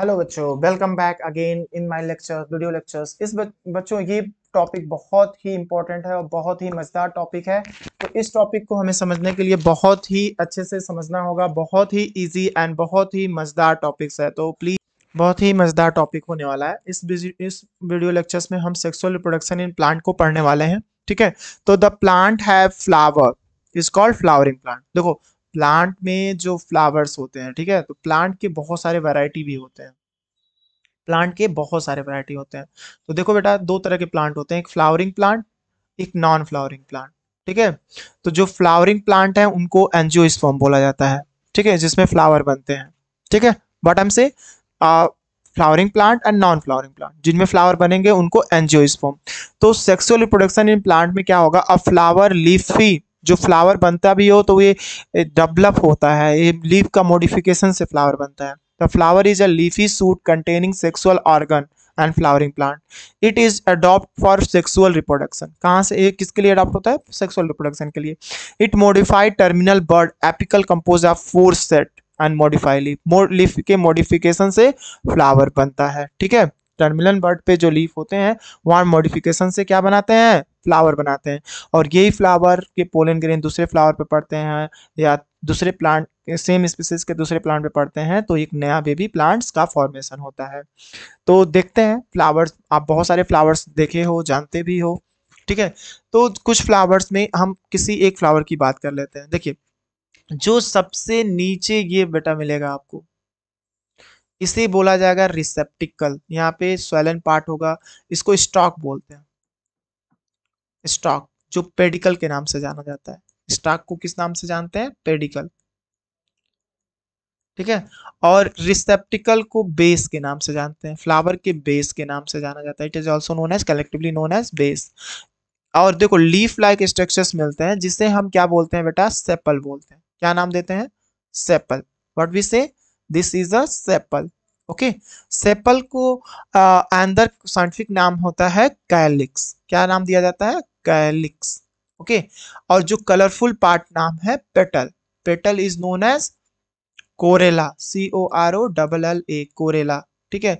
hello बच्चों welcome back again in my lecture video lectures इस बच्चों ये टॉपिक बहुत ही इंपॉर्टेंट है और बहुत ही मज़ेदार टॉपिक है तो इस टॉपिक को हमें समझने के लिए बहुत ही अच्छे से समझना होगा बहुत ही इजी एंड बहुत ही मज़ेदार टॉपिक्स है तो प्लीज़ बहुत ही मज़ेदार टॉपिक होने वाला है इस इस वीडियो लेक्चर्स में हम सेक्सुअल रिप्रोडक्शन इन प्लांट को पढ़ने वाले हैं ठीक है तो the plant have flower is called flowering plant देखो प्लांट में जो फ्लावर्स होते हैं ठीक है तो प्लांट के बहुत सारे वैरायटी भी होते हैं प्लांट के बहुत सारे वैरायटी होते हैं तो देखो बेटा दो तरह के प्लांट होते हैं एक फ्लावरिंग प्लांट एक नॉन फ्लावरिंग प्लांट ठीक है तो जो फ्लावरिंग प्लांट है उनको एनजियोस्पर्म बोला जाता है ठीक है जिसमें फ्लावर बनते हैं ठीक है बट हम से flowering plant and non flowering plant जिनमें फ्लावर बनेंगे उनको एनजियोस्पर्म तो सेक्सुअल रिप्रोडक्शन इन प्लांट में क्या होगा अ फ्लावर लीफी जो फ्लावर बनता भी हो तो ये डेवलप होता है ये लीफ का मॉडिफिकेशन से फ्लावर बनता है the flower is a leafy shoot containing sexual organ and flowering plant it is adopt for sexual reproduction कहाँ से किसके लिए अडॉप्ट होता है सेक्सुअल रिप्रोडक्शन के लिए it modified terminal bud apical compose of four set and unmodified leaf leaf के modification से फ्लावर बनता है ठीक है टर्मिनल बर्ड पे जो लीफ होते हैं वहाँ मॉडिफिकेशन से क्या बनाते हैं फ्लावर बनाते हैं और यही फ्लावर के पोलन ग्रेन दूसरे फ्लावर पे पड़ते हैं या दूसरे प्लांट सेम स्पीसीज के दूसरे प्लांट पे पड़ते हैं तो एक नया बेबी प्लांट्स का फॉर्मेशन होता है तो देखते हैं फ्लावर्स आप बहुत सारे फ्लावर्स देखे हो जानते भी हो ठीक है तो कुछ फ्लावर्स में हम किसी एक फ्लावर की बात कर लेते हैं देखिए जो सबसे नीचे ये बेटा मिलेगा आपको इसे बोला जाएगा रिसेप्टिकल यहाँ पे स्वेलन पार्ट होगा इसको स्टॉक बोलते हैं स्टॉक जो पेडिकल के नाम से जाना जाता है स्टॉक को किस नाम से जानते हैं पेडिकल ठीक है और रिसेप्टिकल को बेस के नाम से जानते हैं फ्लावर के बेस के नाम से जाना जाता है it is also known as collectively known as base और देखो लीफ लाइक स्ट्रक्चर्स मिलते हैं जिसे हम क्या बोलते हैं बेटा सेपल बोलते हैं क्या नाम देते हैं sepal what we say this is a sepal okay sepal को अंदर साइंटिफिक नाम होता है कैलिक्स क्या नाम दिया जाता है कैलिक्स ओके और जो कलरफुल पार्ट नाम है petal petal is known as corolla C O R O double L A corolla ठीक है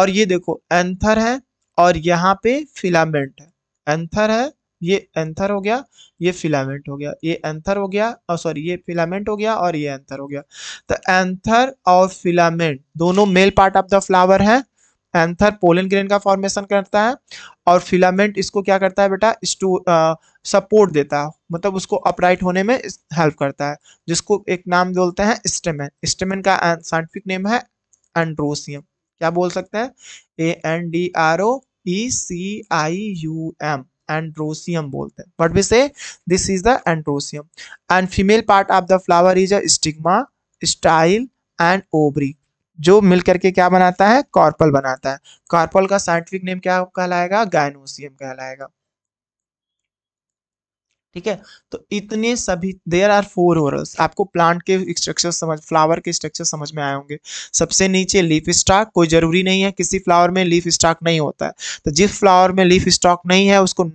और ये देखो एंथर है और यहाँ पे फिलामेंट है एंथर है ये एंथर हो गया ये फिलामेंट हो गया ये एंथर हो गया और सॉरी ये फिलामेंट हो गया और ये एंथर हो गया तो एंथर और फिलामेंट दोनों male part of the flower हैं एंथर पोलन ग्रेन का फॉर्मेशन करता है और फिलामेंट इसको क्या करता है बेटा स्टू सपोर्ट देता है मतलब उसको अपराइट होने में हेल्प करता है जिसको एक नाम बोलते हैं स्टेमन स्टेमेन का साइंटिफिक नेम है एंड्रोसियम क्या बोल सकते हैं A N D R O E C I U M androecium बोलते हैं but we say this is the androecium and female part of the flower is a stigma style and ovary जो मिल करके क्या बनाता है कॉर्पल बनाता है कॉर्पल का साइंटिफिक नेम क्या कहलाएगा गायनोसियम कहलाएगा ठीक है तो इतने सभी देर आर फोर ओरल्स आपको प्लांट के स्ट्रक्चर समझ फ्लावर के स्ट्रक्चर समझ में आए होंगे सबसे नीचे लीफ स्टॉक कोई ज़रूरी नहीं है किसी फ्लावर में लीफ स्टॉक नहीं होता है तो जिस फ्लावर में लीफ स्टॉक नहीं है उसको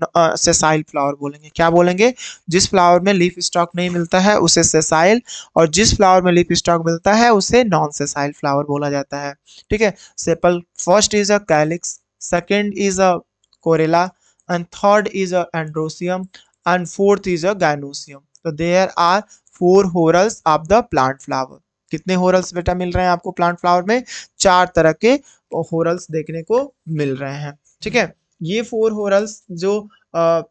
सेसाइल फ्लावर बोलेंगे क्या बोलेंगे जिस फ्लावर में लीफ स्टॉक नहीं मिलता है उसे सेसाइल और जिस फ्लावर में लीफ स्टॉक मिलता है उसे नॉन सेसाइल फ्लावर बोला जाता है ठीक है sepal first is a calyx second is a corolla and third is a androecium and fourth is a gynoecium so there are four whorls of the plant flower कितने होरल्स बेटा मिल रहे हैं आपको प्लांट फ्लावर में चार तरह के होरल्स देखने को मिल रहे हैं ठीक है ये फोर होरल्स जो आ,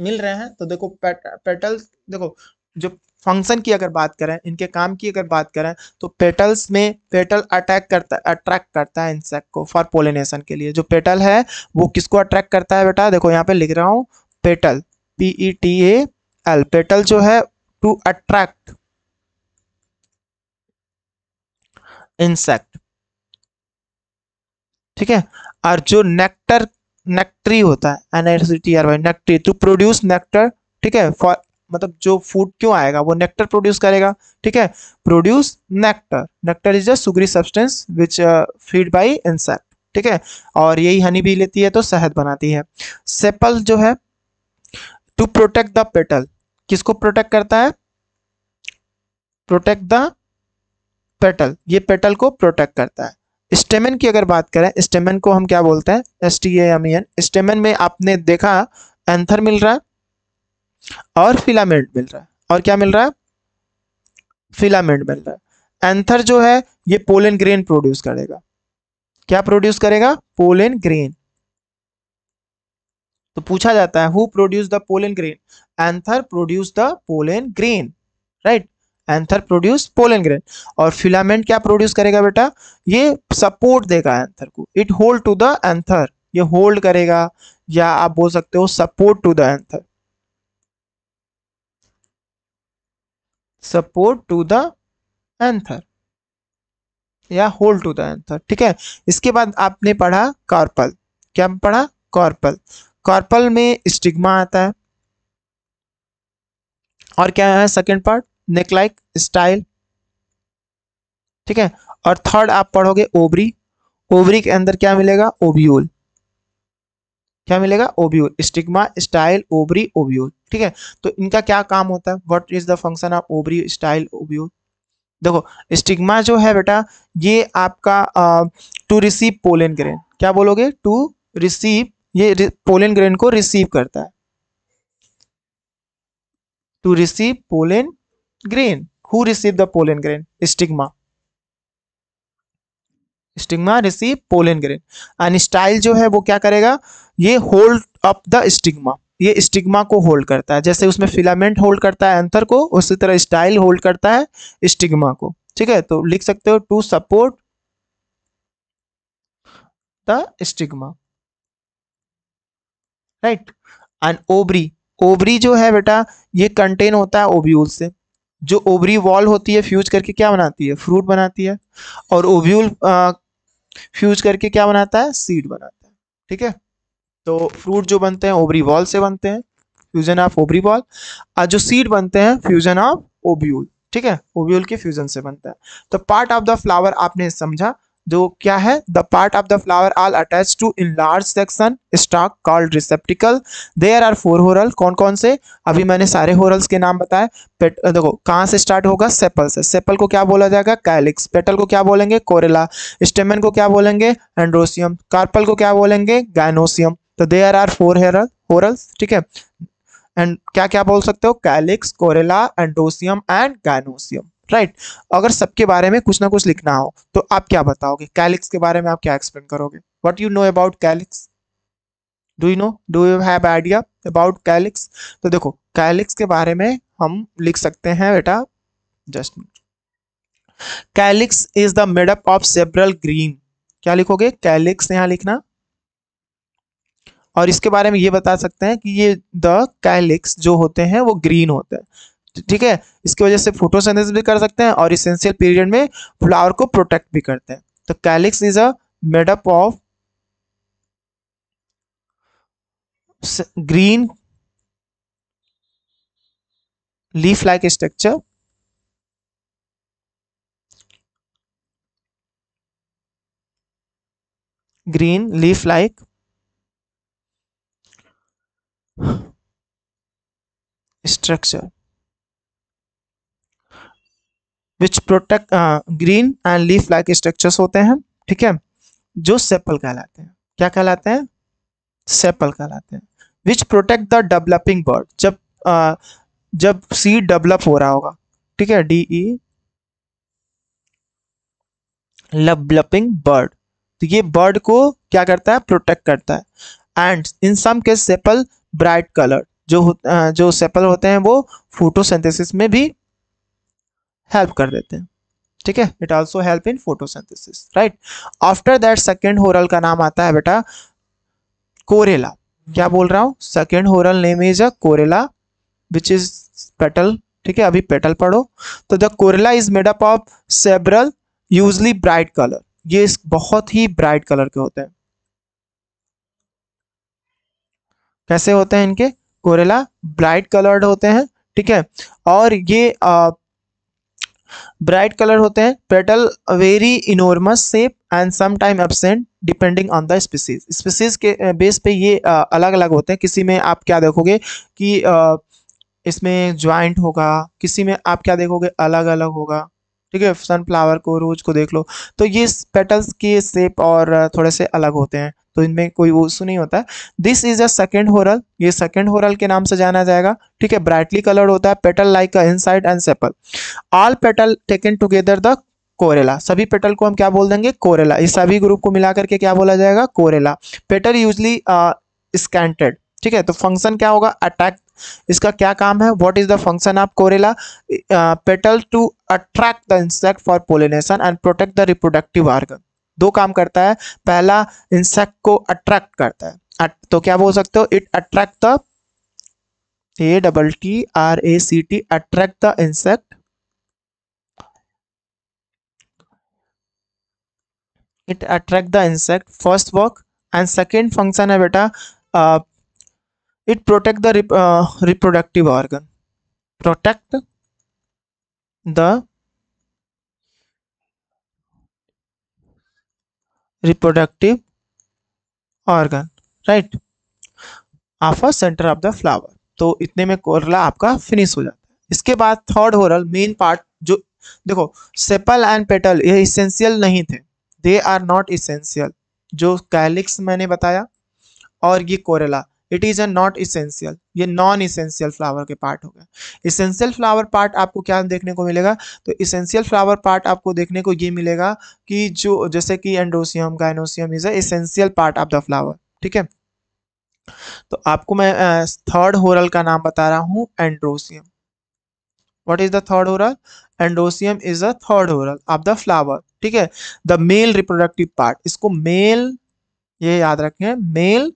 मिल रहे हैं तो देखो पेट, पेटल्स देखो जो फंक्शन की अगर बात करें इनके काम की अगर बात करें तो पेटल्स में पेटल अटैक करता अट्रैक्ट करता है इंसेक्ट को फॉर पोलिनेशन के लिए जो पेटल है वो किसको अट्रैक्ट करता है बेटा देखो यहाँ पे लिख रहा हूँ petal P E T A L petal जो है टू अट्रैक्ट इंसेक्ट ठीक है और जो नेक्टर नेक्ट्री होता है NRCT R Y nectary to produce nectar ठीक है फॉर मतलब जो फूड क्यों आएगा वो नेक्टर प्रोड्यूस करेगा ठीक है produce nectar nectar is a sugary substance which feed by insect ठीक है और यही हनी भी लेती है तो शहद बनाती है सेपल जो है टू प्रोटेक्ट द पेटल किसको प्रोटेक्ट करता है प्रोटेक्ट द पेटल ये पेटल को प्रोटेक्ट करता है स्टेमन की अगर बात करें स्टेमन को हम क्या बोलते हैं S T M N stamen में आपने देखा एंथर मिल रहा है और फिलामेंट मिल रहा है और क्या मिल रहा है फिलामेंट मिल रहा है एंथर जो है ये पोलन ग्रेन प्रोड्यूस करेगा क्या प्रोड्यूस करेगा पोलन ग्रेन तो पूछा जाता है who produce the pollen grain anther produce the pollen grain right anther produce pollen grain और फिलामेंट क्या प्रोड्यूस करेगा बेटा ये सपोर्ट देगा एंथर को it hold to the anther ये होल्ड करेगा या आप बोल सकते हो support to the anther support to the anther या होल्ड टू द एंथर ठीक है इसके बाद आपने पढ़ा कार्पल क्या पढ़ा कार्पल कार्पल में स्टिग्मा आता है और क्या है सेकेंड पार्ट नेकलाइक स्टाइल ठीक है और थर्ड आप पढ़ोगे ओबरी ओबरी के अंदर क्या मिलेगा ओबियोल क्या मिलेगा ovule stigma style ovary ovule ठीक है तो इनका क्या काम होता है what is the function of ovary style ovule देखो स्टिग्मा जो है बेटा ये आपका टू रिसीव पोलन ग्रेन क्या बोलोगे टू रिसीव ये पोलन ग्रेन को रिसीव करता है to receive pollen grain who receive the pollen grain stigma stigma receive pollen grain and style जो है वो क्या करेगा ये होल्ड अप द स्टिग्मा ये स्टिग्मा को होल्ड करता है जैसे उसमें फिलामेंट होल्ड करता है अंतर को उसी तरह स्टाइल होल्ड करता है स्टिग्मा को ठीक है तो लिख सकते हो to support the stigma right and ovary ovary जो है बेटा ये कंटेन होता है ओब्यूल से जो ओबरी वॉल होती है फ्यूज करके क्या बनाती है फ्रूट बनाती है और ओब्यूल फ्यूज करके क्या बनाता है सीड बनाता है ठीक है तो फ्रूट जो बनते हैं ओबरी वॉल से बनते हैं फ्यूजन ऑफ ओबरी वॉल और जो सीड बनते हैं फ्यूजन ऑफ ओब्यूल ठीक है ओब्यूल के फ्यूजन से बनता है तो पार्ट ऑफ द फ्लावर आपने समझा जो क्या है the part of the flower all attach to in large section stalk called receptacle there are four whorl कौन कौन से अभी मैंने सारे होरल्स के नाम बताए देखो कहाँ से स्टार्ट होगा सेपल से सेपल को क्या बोला जाएगा कैलिक्स पेटल को क्या बोलेंगे कोरेला स्टेमन को क्या बोलेंगे एंड्रोसियम कार्पल को क्या बोलेंगे गाइनोसियम तो there are four whorl whorls ठीक है एंड क्या क्या बोल सकते हो calyx corolla androecium and gynoecium right अगर सबके बारे में कुछ ना कुछ लिखना हो तो आप क्या बताओगे कैलिक्स के बारे में आप क्या एक्सप्लेन करोगे what you know about calyx do you know do you have idea about calyx तो देखो कैलिक्स के बारे में हम लिख सकते हैं बेटा just calyx is the made up of several green क्या लिखोगे कैलिक्स यहां लिखना और इसके बारे में ये बता सकते हैं कि ये द कैलिक्स जो होते हैं वो ग्रीन होते हैं ठीक है इसकी वजह से फोटोसेंथेसिस भी कर सकते हैं और इसेंशियल पीरियड में फ्लावर को प्रोटेक्ट भी करते हैं तो calyx is a made up of green leaf like structure green leaf like structure which protect green and leaf like structures होते हैं ठीक है जो सेपल कहलाते हैं क्या कहलाते हैं सेपल कहलाते हैं which protect the developing bud जब आ, uh, जब सीड डेवलप हो रहा होगा ठीक है डी ई डेवलपिंग बर्ड तो ये बर्ड को क्या करता है प्रोटेक्ट करता है and in some case sepal bright colour जो uh, जो सेपल होते हैं वो फोटोसिंथेसिस में भी हेल्प कर देते हैं ठीक है it also help in photosynthesis right after that second whorl का नाम आता है बेटा कोरेला क्या बोल रहा हूँ second whorl name is a corolla which is petal ठीक है अभी पेटल पढ़ो तो the corolla is made up of several usually bright colour ये बहुत ही ब्राइट कलर के होते हैं कैसे होते हैं इनके कोरेला ब्राइट कलर्ड होते हैं ठीक है और ये आ, ब्राइट कलर होते हैं petal very enormous shape and time absent depending on the species species के बेस eh, पे ये eh, अलग अलग होते हैं किसी में आप क्या देखोगे कि eh, इसमें ज्वाइंट होगा किसी में आप क्या देखोगे अलग अलग होगा ठीक है सनफ्लावर को रोज को देख लो तो ये पेटल्स के सेप और थोड़े से अलग होते हैं तो इनमें कोई वो इशू नहीं होता है this is a second whorl ये सेकेंड होरल के नाम से जाना जाएगा ठीक है ब्राइटली कलर होता है petal like inside and sepal all petal taken together the corolla सभी पेटल को हम क्या बोल देंगे कोरेला इस सभी ग्रुप को मिला करके क्या बोला जाएगा कोरेला पेटल यूजली स्कैंटेड ठीक है तो फंक्शन क्या होगा अटैक इसका क्या काम है what is the function of corolla petal to attract the insect for pollination and protect the reproductive organ दो काम करता है पहला इंसेक्ट को अट्रैक्ट करता है तो क्या बोल सकते हो it attract the A double T R A C T attract the insect it attract the insect first work and second function है बेटा it protect the reproductive organ protect the reproductive organ right of centre of the flower तो इतने में Korla आपका finish हो जाता है इसके बाद थर्ड होरल मेन पार्ट जो देखो सेपल एंड पेटल ये इसेंशियल नहीं थे दे आर नॉट इसेंशियल जो कैलिक्स मैंने बताया और ये corolla it is a not essential ये नॉन इसेंशियल फ्लावर के पार्ट हो गया इसेंशियल फ्लावर पार्ट आपको क्या देखने को मिलेगा तो इसेंशियल फ्लावर पार्ट आपको देखने को ये मिलेगा कि जो जैसे कि androecium gynoecium is a essential part of the flower ठीक है तो आपको मैं थर्ड होरल का नाम बता रहा हूँ androecium what is the third whorl androecium is a third whorl of the flower ठीक है द मेल रिप्रोडक्टिव पार्ट इसको मेल ये याद रखें male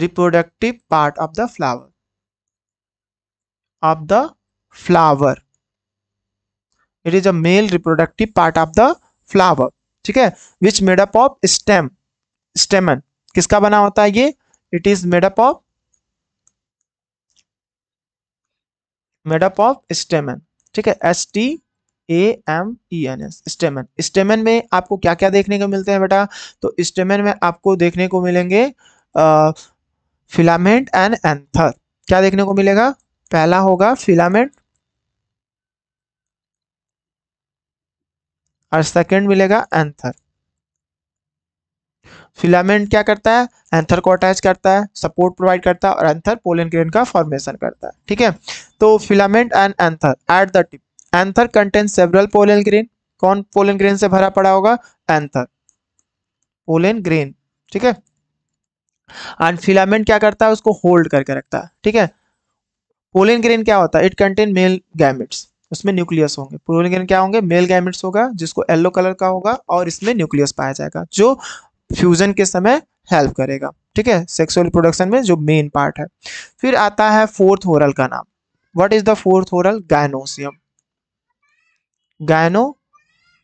reproductive part of the flower of the flower it is a male reproductive part of the flower ठीक है which made up of stem stamen किसका बना होता है ये it is made up of made up of stamen ठीक है S T A M E N S stamen stamen में आपको क्या क्या देखने को मिलते हैं बेटा तो स्टेमन में आपको देखने को मिलेंगे फिलामेंट एंड एंथर क्या देखने को मिलेगा पहला होगा फिलामेंट और सेकंड मिलेगा एंथर फिलामेंट क्या करता है एंथर को अटैच करता है सपोर्ट प्रोवाइड करता है और एंथर पोलन ग्रेन का फॉर्मेशन करता है ठीक है तो filament and anther at the tip anther contain several pollen grain कौन पोलन ग्रेन से भरा पड़ा होगा एंथर पोलन ग्रेन ठीक है एंड फिलामेंट क्या करता है उसको होल्ड करके रखता है ठीक है पोलिन ग्रेन क्या होता है इट कंटेन मेल गैमिट्स उसमें न्यूक्लियस होंगे पोलिन ग्रेन क्या होंगे मेल गैमिट्स होगा जिसको येलो कलर का होगा और इसमें न्यूक्लियस पाया जाएगा जो फ्यूजन के समय हेल्प करेगा ठीक है सेक्सुअल प्रोडक्शन में जो मेन पार्ट है फिर आता है फोर्थ होरल का नाम what is the fourth whorl gynoecium 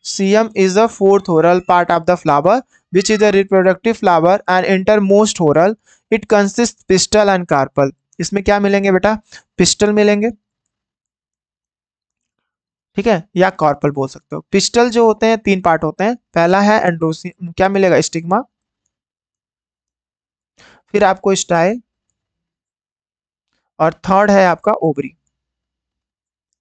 gynoecium is the fourth whorl part of the flower which is the reproductive flower and innermost whorl it consist pistil and carpel इसमें क्या मिलेंगे बेटा pistol मिलेंगे ठीक है या carpel बोल सकते हो पिस्टल जो होते हैं तीन पार्ट होते हैं पहला है एंड्रोसी क्या मिलेगा स्टिग्मा फिर आपको स्टाइल और थर्ड है आपका ओबरी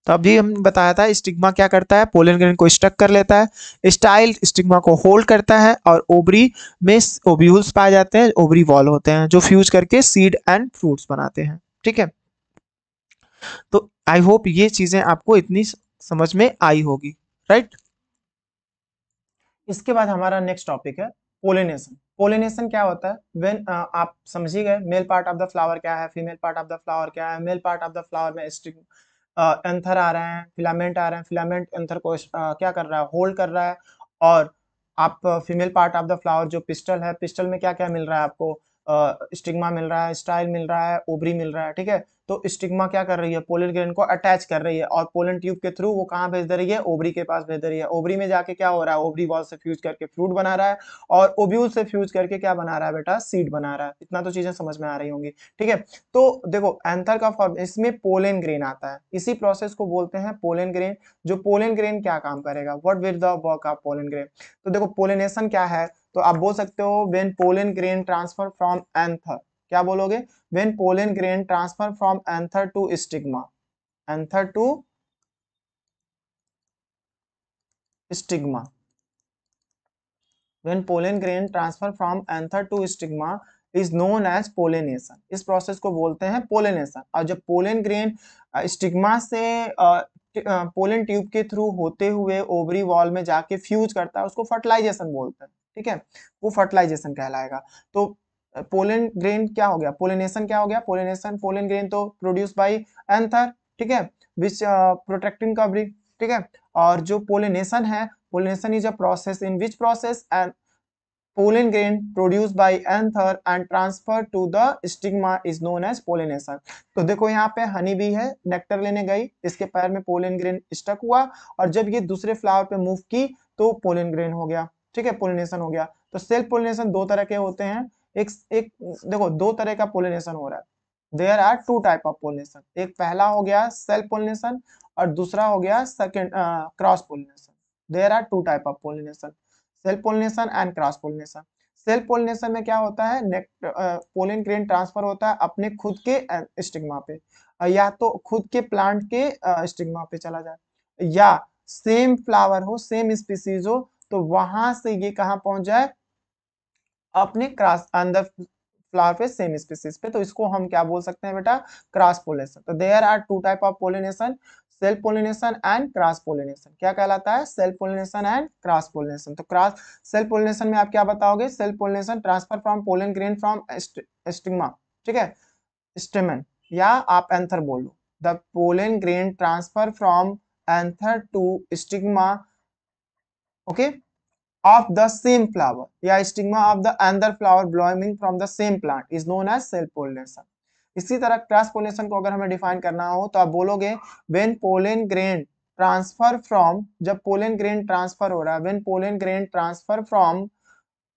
तो अभी हम बताया था स्टिग्मा क्या करता है पोलन ग्रेन को स्ट्रक कर लेता है स्टाइल स्टिग्मा को होल्ड करता है और ओबरी में ओब्यूल्स पाए जाते हैं ओबरी वॉल होते हैं जो फ्यूज करके सीड एंड फ्रूट्स बनाते हैं ठीक है तो आई होप ये चीजें आपको इतनी समझ में आई होगी राइट इसके बाद हमारा नेक्स्ट टॉपिक है पोलिनेशन पोलिनेशन क्या होता है व्हेन uh, आप समझिए male part of the flower क्या है female part of the flower क्या है male part of the flower में स्टिग्मा एंथर आ रहे हैं फिलामेंट आ रहे हैं फिलामेंट एंथर को क्या कर रहा है होल्ड कर रहा है और आप female part of the flower जो पिस्टल है पिस्टल में क्या क्या मिल रहा है आपको स्टिग्मा मिल रहा है स्टाइल मिल रहा है ओबरी मिल रहा है ठीक है तो स्टिग्मा क्या कर रही है पोलन ग्रेन को अटैच कर रही है और पोलन ट्यूब के थ्रू वो कहाँ भेज दे रही है ओबरी के पास भेज दे रही है ओबरी में जाके क्या हो रहा है ओबरी वॉल से फ्यूज करके फ्रूट बना रहा है और ओब्यूल से फ्यूज करके क्या बना रहा है बेटा सीड बना रहा है इतना तो चीजें समझ में आ रही होंगी ठीक है तो देखो एंथर का फॉर्म इसमें पोलन ग्रेन आता है इसी प्रोसेस को बोलते हैं पोलन ग्रेन जो पोलन ग्रेन क्या काम करेगा what with the work of pollen grain तो देखो पोलिनेशन क्या है तो आप बोल सकते हो when pollen grain transfer from anther क्या बोलोगे when pollen grain transfer from anther to stigma anther to stigma when pollen grain transfer from anther to stigma is known as pollination इस प्रोसेस को बोलते हैं पोलिनेशन और जब pollen grain stigma से pollen tube के थ्रू होते हुए ओवरी वॉल में जाके फ्यूज करता है उसको फर्टिलाइजेशन बोलते हैं ठीक है वो फर्टिलाइजेशन कहलाएगा तो पोलन ग्रेन क्या हो गया पोलिनेशन क्या हो गया पोलिनेशन पोलन ग्रेन तो प्रोड्यूस बाई एंथर ठीक है विच प्रोटेक्टिंग कवरिंग ठीक है और जो पोलिनेशन है pollination is a process in which process and pollen grain produce by anther and transfer to the stigma is known as pollination तो देखो यहाँ पे हनी भी है नेक्टर लेने गई इसके पैर में पोलन ग्रेन स्टक हुआ और जब ये दूसरे फ्लावर पे मूव की तो पोलन ग्रेन हो गया ठीक है पोलिनेशन हो गया तो सेल्फ पोलिनेशन दो तरह के होते हैं एक एक देखो दो तरह का पोलिनेशन हो रहा है there are two type of pollination एक पहला हो गया सेल्फ पोलिनेशन और दूसरा हो गया second cross pollination there are two type of pollination self pollination and cross pollination self pollination में क्या होता है नेक्स्ट पोलिन ग्रेन ट्रांसफर होता है अपने खुद के स्टिग्मा पे या तो खुद के प्लांट के स्टिग्मा पे चला जाए या सेम फ्लावर हो सेम स्पीसीज हो तो वहां से ये कहाँ पहुंच जाए अपने क्रास अंदर फ्लावर पे सेम स्पीसीज पे तो इसको हम क्या बोल सकते हैं बेटा क्रॉस पोलिनेशन तो there are two type of pollination self pollination and cross pollination क्या कहलाता है self pollination and cross pollination तो क्रॉस सेल्फ पोलिनेशन में आप क्या बताओगे self pollination transfer from pollen grain from stigma ठीक है स्टेमन या आप एंथर बोल लो the pollen grain transfer from anther to stigma okay of the same flower या स्टिग्मा ऑफ द अंदर flower ब्लॉमिंग from the same plant is known as self pollination इसी तरह क्रॉस पोलिनेशन को अगर हमें डिफाइन करना हो तो आप बोलोगे when pollen grain transfer from जब पोलन ग्रेन ट्रांसफर हो रहा है when pollen grain transfer from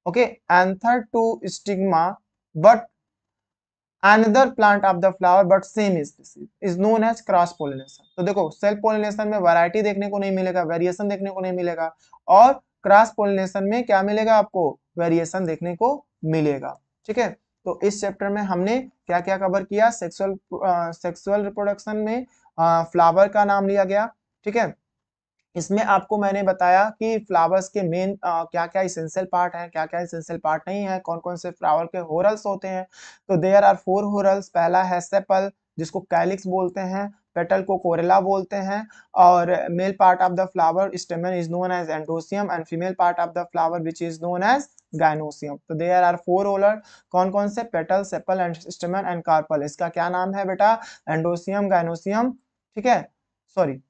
okay anther to stigma but another plant of the flower but same species is known as cross pollination तो देखो self pollination में variety देखने को नहीं मिलेगा वेरिएशन देखने को नहीं मिलेगा और क्रॉस पोलिनेशन में क्या मिलेगा आपको वेरिएशन देखने को मिलेगा ठीक है तो इस चैप्टर में हमने क्या क्या कवर किया सेक्सुअल सेक्सुअल रिप्रोडक्शन में फ्लावर का नाम लिया गया ठीक है इसमें आपको मैंने बताया कि फ्लावर्स के मेन क्या क्या इसेंशियल पार्ट हैं क्या क्या इसेंशियल पार्ट नहीं है कौन कौन से फ्लावर के होरल्स होते हैं तो देयर आर फोर होरल्स पहला है सेपल जिसको कैलिक्स बोलते हैं पेटल को कोरेला बोलते हैं और male part of the flower stamen is known as androecium and female part of the flower which is known as gynoecium तो देयर आर फोर ओलर कौन कौन से petal sepal and stamen and carpel इसका क्या नाम है बेटा एंडोसियम gynoecium ठीक है sorry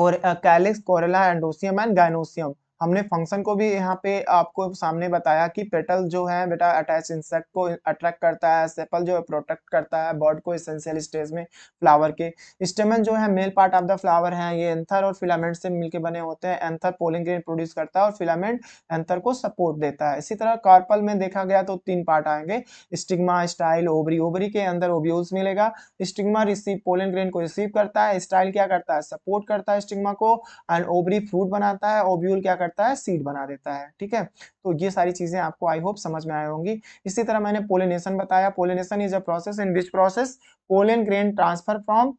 calyx corolla androecium and gynoecium हमने फंक्शन को भी यहाँ पे आपको सामने बताया कि पेटल जो है बेटा अटैच इंसेक्ट को अट्रैक्ट करता है सेपल जो है प्रोटेक्ट करता है बॉड को इसेंशियल स्टेज में फ्लावर के स्टेमन जो है male part of the flower है ये एंथर और फिलामेंट से मिलकर बने होते हैं एंथर पोलिंग ग्रेन प्रोड्यूस करता है और फिलामेंट एंथर को सपोर्ट देता है इसी तरह कार्पल में देखा गया तो तीन पार्ट आएंगे स्टिग्मा स्टाइल ओबरी ओबरी के अंदर ओब्यूल्स मिलेगा स्टिग्मा रिसीव पोलन ग्रेन को रिसीव करता है स्टाइल क्या करता है सपोर्ट करता है स्टिग्मा को एंड ओबरी फ्रूट बनाता है ओब्यूल क्या करता करता है सीड बना देता है ठीक है तो ये सारी चीज़ें आपको आई होप समझ में आए होंगी इसी तरह मैंने पोलिनेशन बताया pollination is a process in which process pollen grain transfer from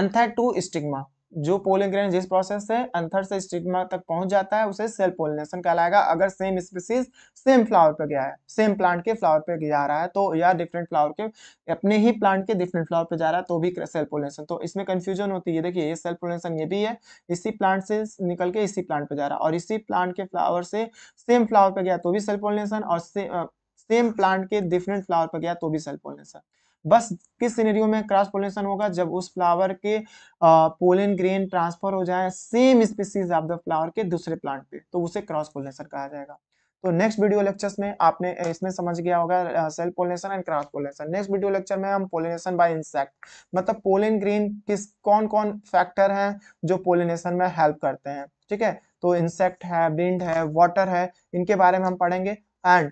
anther to stigma जो पोलिंग ग्रेन जिस प्रोसेस से अंथर से स्टिग्मा तक पहुंच जाता है उसे सेल पोलिनेशन कहलाएगा अगर सेम स्पीसीज सेम फ्लावर पे गया है सेम प्लांट के फ्लावर पे जा रहा है तो या डिफरेंट फ्लावर के अपने ही प्लांट के डिफरेंट फ्लावर पे जा रहा है तो भी सेल पोलिनेशन तो इसमें कंफ्यूजन होती है देखिए ये सेल पोलिनेशन ये भी है इसी प्लांट से निकल के इसी प्लांट पे जा रहा है और इसी प्लांट के फ्लावर से सेम फ्लावर पे गया तो भी सेल पोलिनेशन और सेम प्लांट के डिफरेंट फ्लावर पर गया तो भी सेल पोलिनेशन बस किस सिनेरियो में क्रॉस पोलिनेशन होगा जब उस फ्लावर के पोलन ग्रेन ट्रांसफर हो जाए same species of the flower के दूसरे प्लांट पे तो उसे क्रॉस पोलिनेशन कहा जाएगा तो नेक्स्ट वीडियो लेक्चर्स में आपने इसमें समझ गया होगा self pollination and cross pollination next video lecture में हम पोलिनेशन बाय इंसेक्ट मतलब पोलिन ग्रीन किस कौन कौन फैक्टर हैं जो पोलिनेशन में हेल्प करते हैं ठीक है तो इंसेक्ट है विंड है वाटर है इनके बारे में हम पढ़ेंगे एंड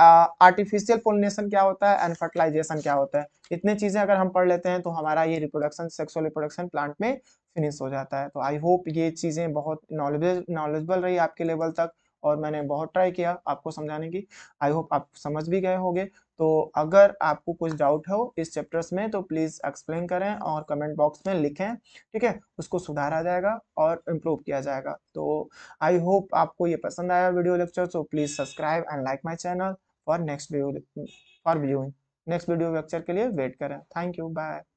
आर्टिफिशियल पोलिनेशन क्या होता है एंड फर्टिलाइजेशन क्या होता है इतने चीज़ें अगर हम पढ़ लेते हैं तो हमारा ये रिप्रोडक्शन सेक्सुअल रिप्रोडक्शन प्लांट में फिनिश हो जाता है तो आई होप ये चीज़ें बहुत नॉलेज नॉलेजबल रही आपके लेवल तक और मैंने बहुत ट्राई किया आपको समझाने की आई होप आप समझ भी गए होंगे तो अगर आपको कुछ डाउट हो इस चैप्टर्स में तो प्लीज़ एक्सप्लेन करें और कमेंट बॉक्स में लिखें ठीक है उसको सुधारा जाएगा और इम्प्रूव किया जाएगा तो आई होप आपको ये पसंद आया वीडियो लेक्चर तो please subscribe and like my channel for next for viewing next video lecture के लिए वेट करें थैंक यू बाय